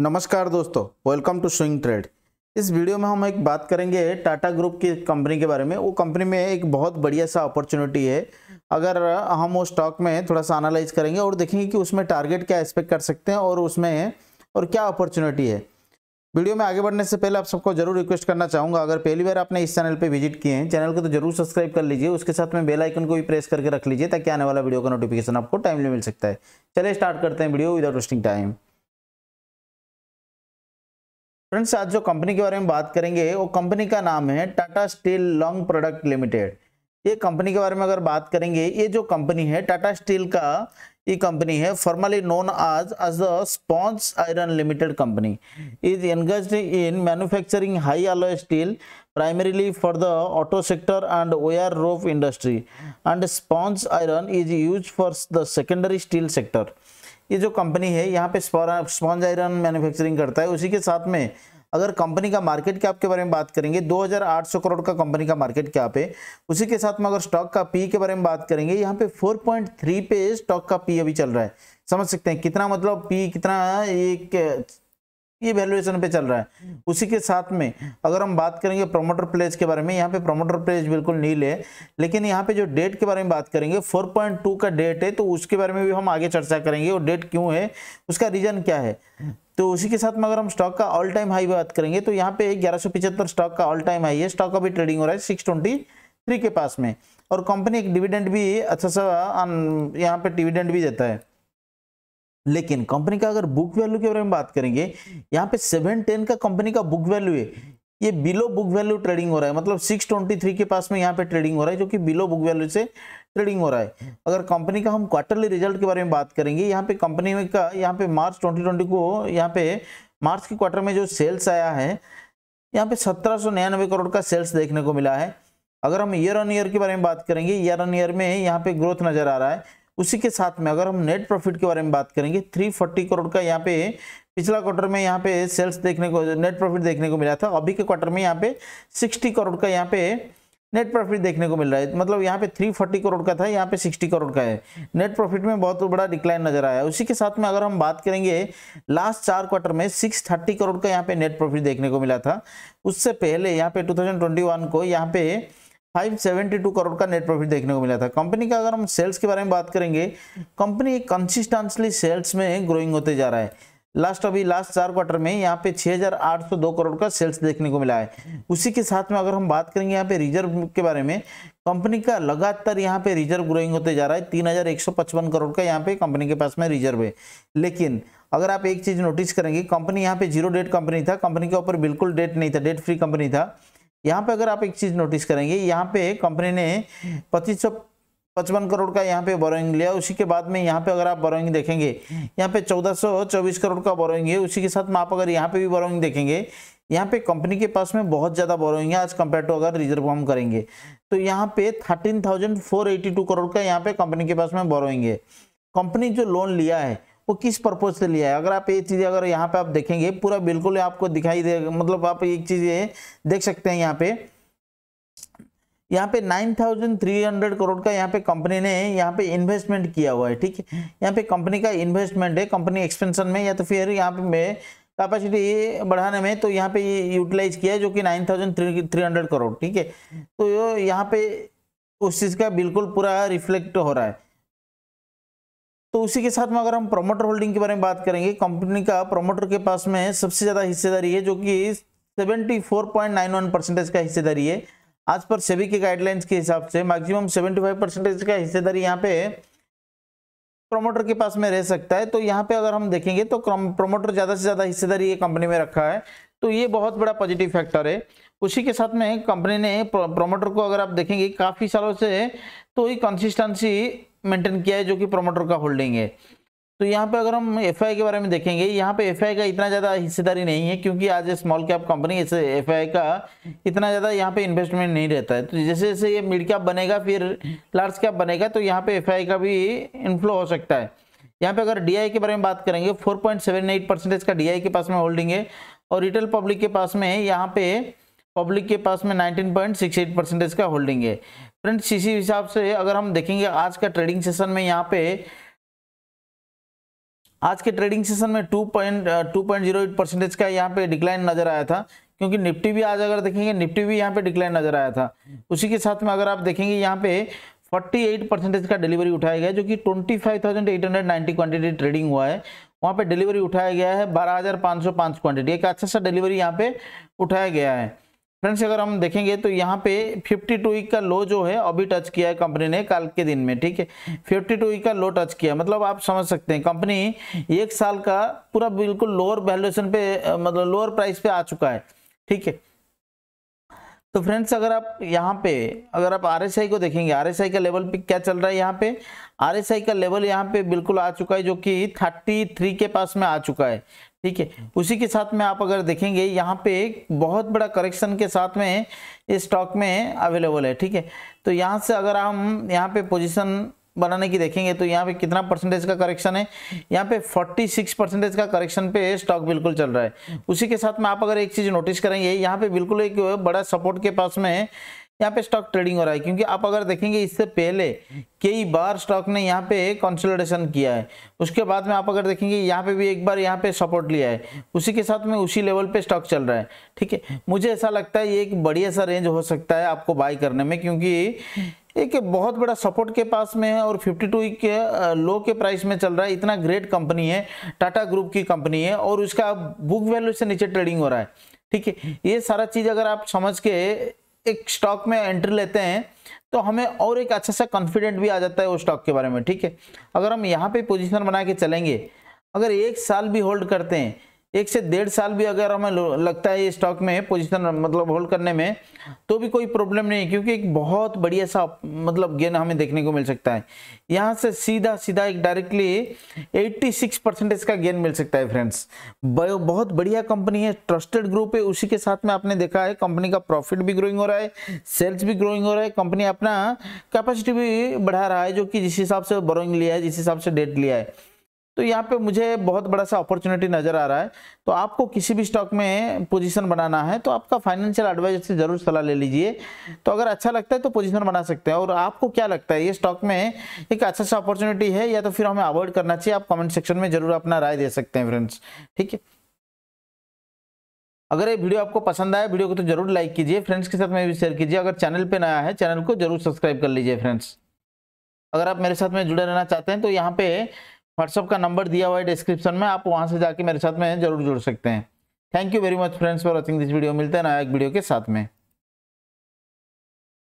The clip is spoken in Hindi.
नमस्कार दोस्तों वेलकम टू स्विंग ट्रेड इस वीडियो में हम एक बात करेंगे टाटा ग्रुप की कंपनी के बारे में वो कंपनी में एक बहुत बढ़िया सा अपॉर्चुनिटी है अगर हम वो स्टॉक में थोड़ा सा एनालाइज करेंगे और देखेंगे कि उसमें टारगेट क्या एक्सपेक्ट कर सकते हैं और उसमें और क्या अपॉर्चुनिटी है वीडियो में आगे बढ़ने से पहले आप सबको जरूर रिक्वेस्ट करना चाहूँगा अगर पहली बार आपने इस चैनल पर विजिट किए हैं चैनल को तो जरूर सब्सक्राइब कर लीजिए उसके साथ में बेल आइकन को भी प्रेस करके रख लीजिए ताकि आने वाला वीडियो का नोटिफिकेशन आपको टाइमली मिल सकता है चले स्टार्ट करते हैं video without wasting time friends आज जो कंपनी के बारे में बात करेंगे वो कंपनी का नाम है Tata steel long product limited ये कंपनी के बारे में अगर बात करेंगे ये जो कंपनी है टाटा स्टील का ये कंपनी है फॉर्मली नोन आज as the sponge iron limited company is engage in manufacturing high alloy steel primarily for the auto sector and wire rope industry and sponge iron is use for the secondary steel sector ये जो कंपनी है यहाँ पे स्पॉन्ज आयरन मैन्युफैक्चरिंग करता है उसी के साथ में अगर कंपनी का मार्केट कैप के बारे में बात करेंगे 2800 करोड़ का कंपनी का मार्केट कैप है उसी के साथ में अगर स्टॉक का पी के बारे में बात करेंगे यहाँ पे 4.3 पे स्टॉक का पी अभी चल रहा है समझ सकते हैं कितना मतलब पी कितना एक ये वैल्यूएशन पे चल रहा है उसी के साथ में अगर हम बात करेंगे प्रमोटर प्लेज के बारे में यहाँ पे प्रमोटर प्लेज बिल्कुल नील है लेकिन यहाँ पे जो डेट के बारे में बात करेंगे 4.2 का डेट है तो उसके बारे में भी हम आगे चर्चा करेंगे और डेट क्यों है उसका रीजन क्या है तो उसी के साथ में अगर हम स्टॉक का ऑल टाइम हाई बात करेंगे तो यहाँ पे ग्यारह स्टॉक का ऑल टाइम हाई है स्टॉक का भी ट्रेडिंग हो रहा है सिक्स के पास में और कंपनी एक डिविडेंड भी अच्छा सा यहाँ पे डिविडेंड भी देता है लेकिन कंपनी का अगर बुक वैल्यू के बारे में बात करेंगे यहाँ पे सेवन टेन का कंपनी का बुक वैल्यू है ये बिलो बुक वैल्यू ट्रेडिंग हो रहा है मतलब सिक्स ट्वेंटी थ्री के पास में यहाँ पे ट्रेडिंग हो रहा है जो कि बिलो बुक वैल्यू से ट्रेडिंग हो रहा है अगर कंपनी का हम क्वार्टरली रिजल्ट के बारे में बात करेंगे यहाँ पे कंपनी का यहाँ पे मार्च ट्वेंटी को यहाँ पे मार्च के क्वार्टर में जो सेल्स आया है यहाँ पे सत्रह करोड़ का सेल्स देखने को मिला है अगर हम ईयर ऑन ईयर के बारे में बात करेंगे ईयर ऑन ईयर में यहाँ पे ग्रोथ नजर आ रहा है उसी के साथ में अगर हम नेट प्रॉफिट के बारे में बात करेंगे 340 करोड़ का यहाँ पे पिछला क्वार्टर में यहाँ पे सेल्स देखने को नेट प्रॉफिट देखने को मिला था अभी के क्वार्टर में यहाँ पे 60 करोड़ का यहाँ पे नेट प्रॉफिट देखने को मिल रहा है मतलब यहाँ पे 340 करोड़ का था यहाँ पे 60 करोड़ का है नेट प्रॉफिट में बहुत बड़ा डिक्लाइन नजर आया उसी के साथ में अगर हम बात करेंगे लास्ट चार क्वार्टर में 630 करोड़ का यहाँ पे नेट प्रॉफिट देखने को मिला था उससे पहले यहाँ पे 2021 को यहाँ पे 572 करोड़ का नेट प्रॉफिट देखने को मिला था कंपनी का अगर हम सेल्स के बारे में बात करेंगे कंपनी कंसिस्टेंसली सेल्स में ग्रोइंग होते जा रहा है लास्ट अभी लास्ट चार क्वार्टर में यहाँ पे 6,802 करोड़ का सेल्स देखने को मिला है उसी के साथ में अगर हम बात करेंगे यहाँ पे रिजर्व के बारे में कंपनी का लगातार यहाँ पे रिजर्व ग्रोइंग होते जा रहा है 3,155 करोड़ का यहाँ पे कंपनी के पास में रिजर्व है लेकिन अगर आप एक चीज़ नोटिस करेंगे कंपनी यहाँ पे जीरो डेट कंपनी था कंपनी के ऊपर बिल्कुल डेट नहीं था डेट फ्री कंपनी था यहाँ पे अगर आप एक चीज़ नोटिस करेंगे यहाँ पे कंपनी ने पच्चीस पचपन करोड़ का यहाँ पे बोरोइंग लिया उसी के बाद में यहाँ पे अगर आप बोरोइंग देखेंगे यहाँ पे चौदह सौ चौबीस करोड़ का बोरोइंग है उसी के साथ में आप अगर यहाँ पे भी बोरोइंग देखेंगे यहाँ पे कंपनी के पास में बहुत ज़्यादा बोरोइंग है एज कम्पेयर टू अगर रिजर्व हम करेंगे तो यहाँ पे thirteen thousand four eighty two crore का यहाँ पे कंपनी के पास में बोरोइंग है कंपनी जो लोन लिया है वो किस पर्पज से लिया है अगर आप ये चीज़ अगर यहाँ पे आप देखेंगे पूरा बिल्कुल आपको दिखाई देगा मतलब आप एक चीज़ देख सकते हैं यहाँ पे यहाँ पे 9,300 करोड़ का यहाँ पे कंपनी ने यहाँ पे इन्वेस्टमेंट किया हुआ है ठीक है यहाँ पे कंपनी का इन्वेस्टमेंट है कंपनी एक्सपेंशन में या तो फिर यहाँ पे में कैपेसिटी बढ़ाने में तो यहाँ पे ये यूटिलाइज किया है जो कि 9,300 करोड़ ठीक है तो यहाँ पे उस चीज़ का बिल्कुल पूरा रिफ्लेक्ट हो रहा है तो उसी के साथ में अगर हम प्रोमोटर होल्डिंग के बारे में बात करेंगे कंपनी का प्रोमोटर के पास में सबसे ज़्यादा हिस्सेदारी है जो कि 74.91 परसेंटेज का हिस्सेदारी है आज पर सेबी के गाइडलाइंस के हिसाब से मैक्सिमम 75 परसेंटेज का हिस्सेदारी यहाँ पे प्रोमोटर के पास में रह सकता है तो यहाँ पे अगर हम देखेंगे तो प्रोमोटर ज़्यादा से ज़्यादा हिस्सेदारी ये कंपनी में रखा है तो ये बहुत बड़ा पॉजिटिव फैक्टर है उसी के साथ में कंपनी ने प्रोमोटर को अगर आप देखेंगे काफ़ी सालों से तो ये कंसिस्टेंसी मेंटेन किया है जो कि प्रोमोटर का होल्डिंग है तो यहाँ पे अगर हम एफ के बारे में देखेंगे यहाँ पे एफ का इतना ज़्यादा हिस्सेदारी नहीं है क्योंकि आज स्मॉल कैप कंपनी इस एफ का इतना ज़्यादा यहाँ पे इन्वेस्टमेंट नहीं रहता है तो जैसे जैसे ये मिड कैप बनेगा फिर लार्ज कैप बनेगा तो यहाँ पे एफ का भी इन्फ्लो हो सकता है यहाँ पे अगर डी के बारे में बात करेंगे फोर का डी के पास में होल्डिंग है और रिटेल पब्लिक के पास में यहाँ पे पब्लिक के पास में नाइनटीन का होल्डिंग है फ्रेंड्स इसी हिसाब से अगर हम देखेंगे आज का ट्रेडिंग सेशन में यहाँ पे आज के ट्रेडिंग सेशन में two point two point zero eight percentage का यहाँ पे डिक्लाइन नजर आया था क्योंकि निफ्टी भी आज अगर देखेंगे निफ्टी भी यहाँ पे डिक्लाइन नजर आया था उसी के साथ में अगर आप देखेंगे यहाँ पे 48 परसेंटेज का डिलीवरी उठाया गया जो कि 25,890 क्वांटिटी ट्रेडिंग हुआ है वहाँ पे डिलीवरी उठाया गया है 12,505 क्वांटिटी एक अच्छा सा डिलीवरी यहाँ पे उठाया गया है फ्रेंड्स अगर हम देखेंगे तो यहाँ पे 52 टू e का लो जो है अभी टच किया है कंपनी ने कल के दिन में ठीक है 52 टू e का लो टच किया मतलब आप समझ सकते हैं कंपनी एक साल का पूरा बिल्कुल लोअर वैल्यूएशन पे मतलब लोअर प्राइस पे आ चुका है ठीक है तो फ्रेंड्स अगर आप यहाँ पे अगर आप आर को देखेंगे आर का लेवल पे क्या चल रहा है यहाँ पे आर का लेवल यहाँ पे बिल्कुल आ चुका है जो कि थर्टी थ्री के पास में आ चुका है ठीक है उसी के साथ में आप अगर देखेंगे यहाँ पे एक बहुत बड़ा करेक्शन के साथ में इस स्टॉक में अवेलेबल है ठीक है तो यहाँ से अगर हम यहाँ पे पोजिशन बनाने की देखेंगे तो यहाँ पे कितना परसेंटेज का करेक्शन है यहाँ पे 46 परसेंटेज का करेक्शन पे स्टॉक बिल्कुल चल रहा है उसी के साथ में आप अगर एक चीज़ नोटिस करेंगे यहाँ पे बिल्कुल एक बड़ा सपोर्ट के पास में यहाँ पे स्टॉक ट्रेडिंग हो रहा है क्योंकि आप अगर देखेंगे इससे पहले कई बार स्टॉक ने यहाँ पे कंसोलिडेशन किया है उसके बाद में आप अगर देखेंगे यहाँ पे भी एक बार यहाँ पे सपोर्ट लिया है उसी के साथ में उसी लेवल पे स्टॉक चल रहा है ठीक है मुझे ऐसा लगता है ये एक बढ़िया सा रेंज हो सकता है आपको बाय करने में क्योंकि एक बहुत बड़ा सपोर्ट के पास में है और 52 के लो के प्राइस में चल रहा है इतना ग्रेट कंपनी है टाटा ग्रुप की कंपनी है और उसका बुक वैल्यू से नीचे ट्रेडिंग हो रहा है ठीक है ये सारा चीज़ अगर आप समझ के एक स्टॉक में एंट्री लेते हैं तो हमें और एक अच्छा सा कॉन्फिडेंट भी आ जाता है उस स्टॉक के बारे में ठीक है अगर हम यहाँ पे पोजिशन बना के चलेंगे अगर एक साल भी होल्ड करते हैं एक से डेढ़ साल भी अगर हमें लगता है स्टॉक में पोजीशन मतलब होल्ड करने में तो भी कोई प्रॉब्लम नहीं है क्योंकि एक बहुत बढ़िया सा मतलब गेन हमें देखने को मिल सकता है यहाँ से सीधा सीधा एक डायरेक्टली 86 परसेंटेज का गेन मिल सकता है फ्रेंड्स बहुत बढ़िया कंपनी है ट्रस्टेड ग्रुप है उसी के साथ में आपने देखा है कंपनी का प्रॉफिट भी ग्रोइंग हो रहा है सेल्स भी ग्रोइंग हो रहा है कंपनी अपना कैपेसिटी भी बढ़ा रहा है जो कि जिस हिसाब से बोरोइंग लिया है जिस हिसाब से डेट लिया है तो यहाँ पे मुझे बहुत बड़ा सा अपॉर्चुनिटी नजर आ रहा है तो आपको किसी भी स्टॉक में पोजीशन बनाना है तो आपका फाइनेंशियल एडवाइजर से जरूर सलाह ले लीजिए तो अगर अच्छा लगता है तो पोजीशन बना सकते हैं और आपको क्या लगता है ये स्टॉक में एक अच्छा सा अपॉर्चुनिटी है या तो फिर हमें अवॉइड करना चाहिए आप कॉमेंट सेक्शन में जरूर अपना राय दे सकते हैं फ्रेंड्स ठीक है अगर ये वीडियो आपको पसंद आया वीडियो को तो जरूर लाइक कीजिए फ्रेंड्स के साथ में भी शेयर कीजिए अगर चैनल पे नया है चैनल को जरूर सब्सक्राइब कर लीजिए फ्रेंड्स अगर आप मेरे साथ में जुड़े रहना चाहते हैं तो यहाँ पे व्हाट्सअप का नंबर दिया हुआ है डिस्क्रिप्शन में आप वहाँ से जाके मेरे साथ में जरूर जुड़ सकते हैं thank you very much friends for watching this video मिलते हैं नया एक वीडियो के साथ में